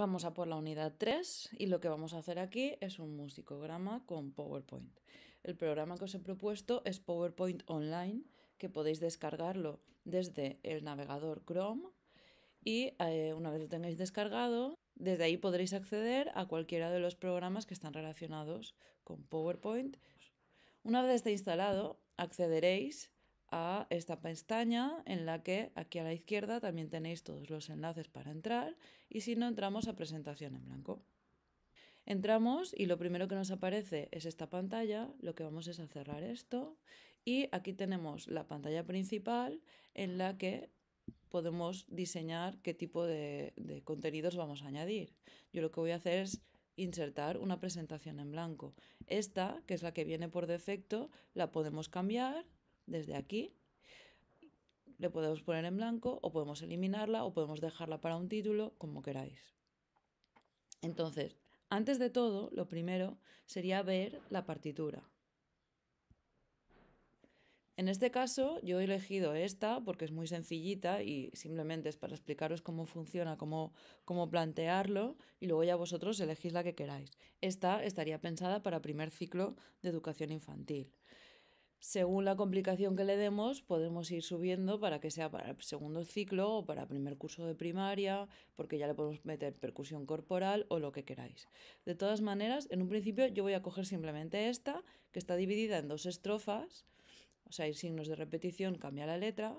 Vamos a por la unidad 3 y lo que vamos a hacer aquí es un musicograma con PowerPoint. El programa que os he propuesto es PowerPoint Online, que podéis descargarlo desde el navegador Chrome y eh, una vez lo tengáis descargado, desde ahí podréis acceder a cualquiera de los programas que están relacionados con PowerPoint. Una vez esté instalado, accederéis a esta pestaña en la que aquí a la izquierda también tenéis todos los enlaces para entrar y si no entramos a presentación en blanco. Entramos y lo primero que nos aparece es esta pantalla, lo que vamos es a cerrar esto y aquí tenemos la pantalla principal en la que podemos diseñar qué tipo de, de contenidos vamos a añadir. Yo lo que voy a hacer es insertar una presentación en blanco. Esta, que es la que viene por defecto, la podemos cambiar desde aquí. Le podemos poner en blanco o podemos eliminarla o podemos dejarla para un título, como queráis. Entonces, antes de todo, lo primero sería ver la partitura. En este caso, yo he elegido esta porque es muy sencillita y simplemente es para explicaros cómo funciona, cómo, cómo plantearlo y luego ya vosotros elegís la que queráis. Esta estaría pensada para primer ciclo de educación infantil. Según la complicación que le demos, podemos ir subiendo para que sea para el segundo ciclo o para el primer curso de primaria, porque ya le podemos meter percusión corporal o lo que queráis. De todas maneras, en un principio yo voy a coger simplemente esta, que está dividida en dos estrofas, o sea, hay signos de repetición, cambia la letra,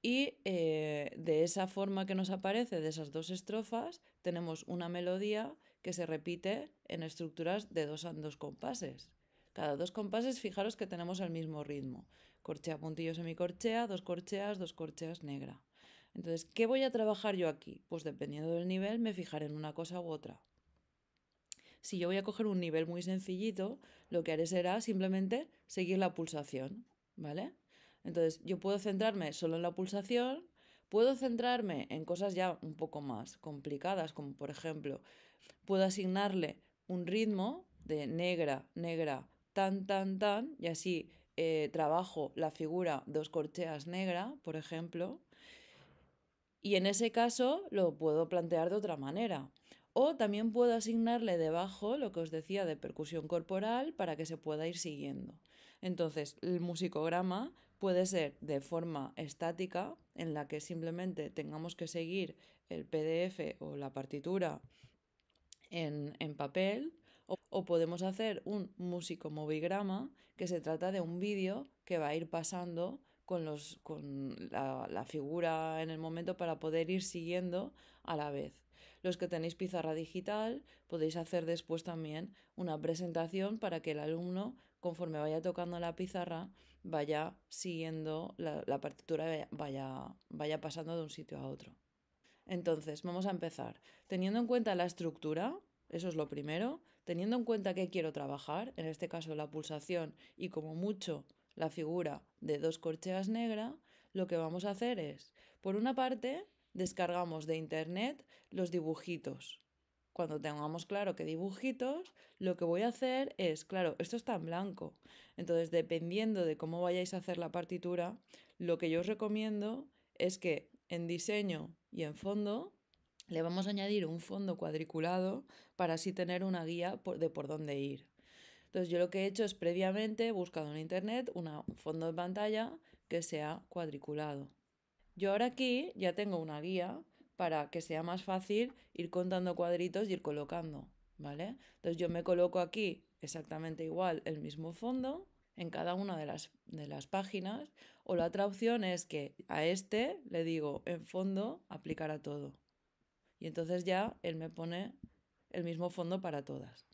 y eh, de esa forma que nos aparece de esas dos estrofas, tenemos una melodía que se repite en estructuras de dos a dos compases. Cada dos compases, fijaros que tenemos el mismo ritmo. Corchea, puntillo, semicorchea, dos corcheas, dos corcheas negra. Entonces, ¿qué voy a trabajar yo aquí? Pues dependiendo del nivel, me fijaré en una cosa u otra. Si yo voy a coger un nivel muy sencillito, lo que haré será simplemente seguir la pulsación, ¿vale? Entonces, yo puedo centrarme solo en la pulsación, puedo centrarme en cosas ya un poco más complicadas, como por ejemplo, puedo asignarle un ritmo de negra, negra, tan, tan, tan, y así eh, trabajo la figura dos corcheas negra, por ejemplo, y en ese caso lo puedo plantear de otra manera. O también puedo asignarle debajo lo que os decía de percusión corporal para que se pueda ir siguiendo. Entonces, el musicograma puede ser de forma estática, en la que simplemente tengamos que seguir el PDF o la partitura en, en papel, o, podemos hacer un músico movigrama que se trata de un vídeo que va a ir pasando con, la, figura en el momento para poder ir siguiendo a la vez. Los que tenéis pizarra digital podéis hacer después también una presentación para que el alumno, conforme vaya tocando la pizarra, vaya siguiendo la, partitura, vaya pasando de un sitio a otro. Entonces, vamos a empezar. Teniendo en cuenta la estructura, eso es lo primero, teniendo en cuenta que quiero trabajar, en este caso la pulsación y como mucho la figura de dos corcheas negra, lo que vamos a hacer es, por una parte, descargamos de internet los dibujitos. Cuando tengamos claro qué dibujitos, lo que voy a hacer es, claro, esto está en blanco. Entonces, dependiendo de cómo vayáis a hacer la partitura, lo que yo os recomiendo es que en diseño y en fondo le vamos a añadir un fondo cuadriculado para así tener una guía de por dónde ir. Entonces yo lo que he hecho es previamente buscado en internet un fondo de pantalla que sea cuadriculado. Yo ahora aquí ya tengo una guía para que sea más fácil ir contando cuadritos y ir colocando, ¿vale? Entonces yo me coloco aquí exactamente igual el mismo fondo en cada una de las, de las páginas o la otra opción es que a este le digo en fondo aplicar a todo. Y entonces ya él me pone el mismo fondo para todas.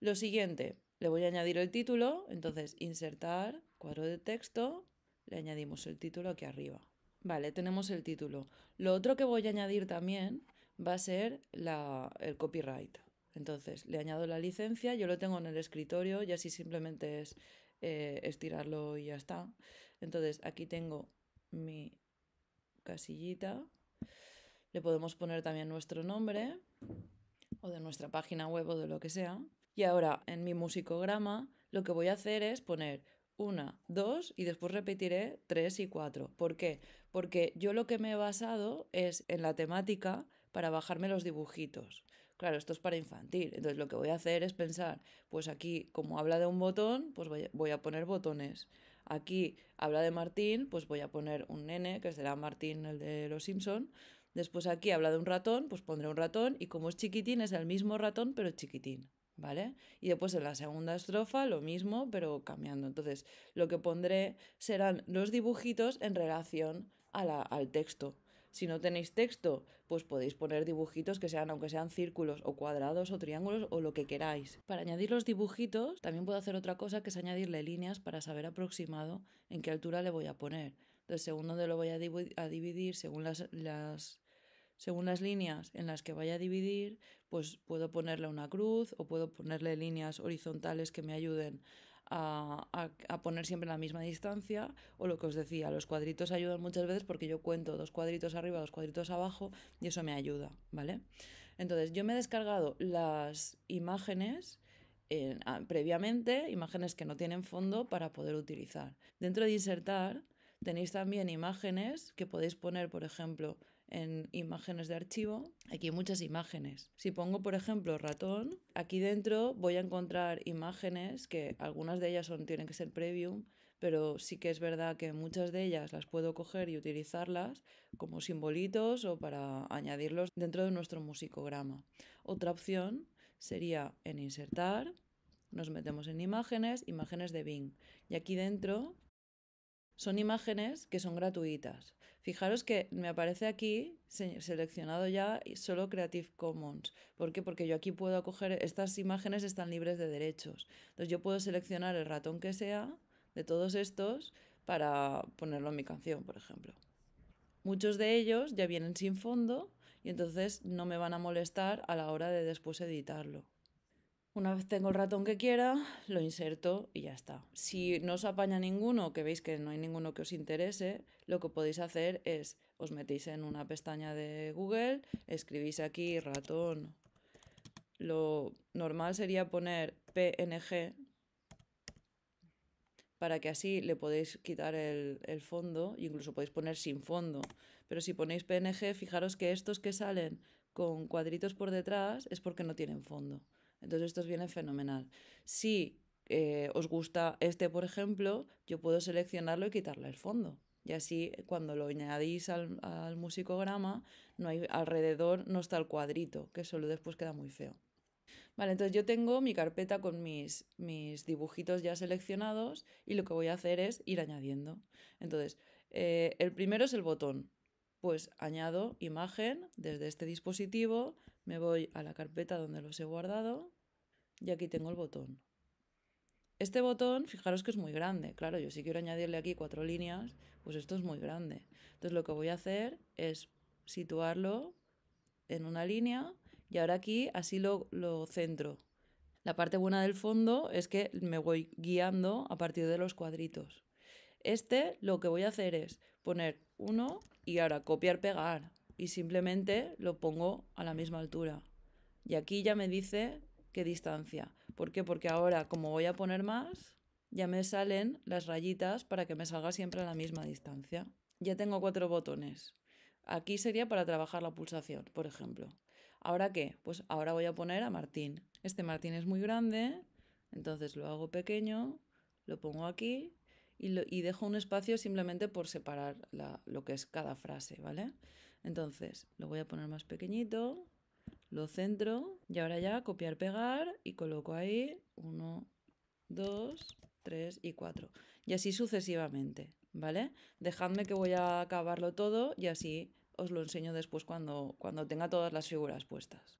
Lo siguiente, le voy a añadir el título, entonces insertar, cuadro de texto, le añadimos el título aquí arriba. Vale, tenemos el título. Lo otro que voy a añadir también va a ser el copyright. Entonces, le añado la licencia, yo lo tengo en el escritorio y así simplemente es eh, estirarlo y ya está. Entonces, aquí tengo mi casillita le podemos poner también nuestro nombre o de nuestra página web o de lo que sea. Y ahora en mi musicograma lo que voy a hacer es poner una, dos y después repetiré tres y cuatro. ¿Por qué? Porque yo lo que me he basado es en la temática para bajarme los dibujitos. Claro, esto es para infantil. Entonces lo que voy a hacer es pensar, pues aquí como habla de un botón, pues voy a poner botones. Aquí habla de Martín, pues voy a poner un nene, que será Martín el de Los Simpson, Después aquí habla de un ratón, pues pondré un ratón y como es chiquitín es el mismo ratón pero chiquitín, ¿vale? Y después en la segunda estrofa lo mismo pero cambiando. Entonces lo que pondré serán los dibujitos en relación al texto. Si no tenéis texto, pues podéis poner dibujitos que sean, aunque sean círculos o cuadrados o triángulos o lo que queráis. Para añadir los dibujitos, también puedo hacer otra cosa que es añadirle líneas para saber aproximado en qué altura le voy a poner el según dónde lo voy a dividir, según las, según las líneas en las que vaya a dividir, pues puedo ponerle una cruz o puedo ponerle líneas horizontales que me ayuden a, poner siempre la misma distancia o lo que os decía, los cuadritos ayudan muchas veces porque yo cuento dos cuadritos arriba, dos cuadritos abajo y eso me ayuda, ¿vale? Entonces yo me he descargado las imágenes eh, previamente, imágenes que no tienen fondo para poder utilizar. Dentro de insertar Tenéis también imágenes que podéis poner, por ejemplo, en imágenes de archivo. Aquí hay muchas imágenes. Si pongo, por ejemplo, ratón, aquí dentro voy a encontrar imágenes que algunas de ellas son, tienen que ser premium pero sí que es verdad que muchas de ellas las puedo coger y utilizarlas como simbolitos o para añadirlos dentro de nuestro musicograma. Otra opción sería en insertar, nos metemos en imágenes, imágenes de Bing. Y aquí dentro son imágenes que son gratuitas. Fijaros que me aparece aquí seleccionado ya solo Creative Commons. ¿Por qué? Porque yo aquí puedo acoger, estas imágenes están libres de derechos. Entonces yo puedo seleccionar el ratón que sea de todos estos para ponerlo en mi canción, por ejemplo. Muchos de ellos ya vienen sin fondo y entonces no me van a molestar a la hora de después editarlo. Una vez tengo el ratón que quiera, lo inserto y ya está. Si no os apaña ninguno, que veis que no hay ninguno que os interese, lo que podéis hacer es os metéis en una pestaña de Google, escribís aquí ratón. Lo normal sería poner PNG para que así le podéis quitar el, el fondo, incluso podéis poner sin fondo. Pero si ponéis PNG, fijaros que estos que salen con cuadritos por detrás es porque no tienen fondo. Entonces esto viene fenomenal. Si eh, os gusta este, por ejemplo, yo puedo seleccionarlo y quitarle el fondo. Y así cuando lo añadís al, al musicograma, no hay, alrededor no está el cuadrito, que solo después queda muy feo. Vale, entonces yo tengo mi carpeta con mis, mis, dibujitos ya seleccionados y lo que voy a hacer es ir añadiendo. Entonces, eh, el primero es el botón. Pues añado imagen desde este dispositivo, me voy a la carpeta donde los he guardado y aquí tengo el botón. Este botón, fijaros que es muy grande. Claro, yo si quiero añadirle aquí cuatro líneas, pues esto es muy grande. Entonces lo que voy a hacer es situarlo en una línea y ahora aquí así lo, lo centro. La parte buena del fondo es que me voy guiando a partir de los cuadritos. Este lo que voy a hacer es poner uno y ahora copiar, pegar y simplemente lo pongo a la misma altura. Y aquí ya me dice qué distancia. ¿Por qué? Porque ahora, como voy a poner más, ya me salen las rayitas para que me salga siempre a la misma distancia. Ya tengo cuatro botones. Aquí sería para trabajar la pulsación, por ejemplo. ¿Ahora qué? Pues ahora voy a poner a Martín. Este Martín es muy grande, entonces lo hago pequeño, lo pongo aquí y, lo, y dejo un espacio simplemente por separar la, lo que es cada frase, ¿vale? Entonces lo voy a poner más pequeñito, lo centro y ahora ya copiar, pegar y coloco ahí 1, 2, 3 y 4. Y así sucesivamente, ¿vale? Dejadme que voy a acabarlo todo y así os lo enseño después cuando, cuando tenga todas las figuras puestas.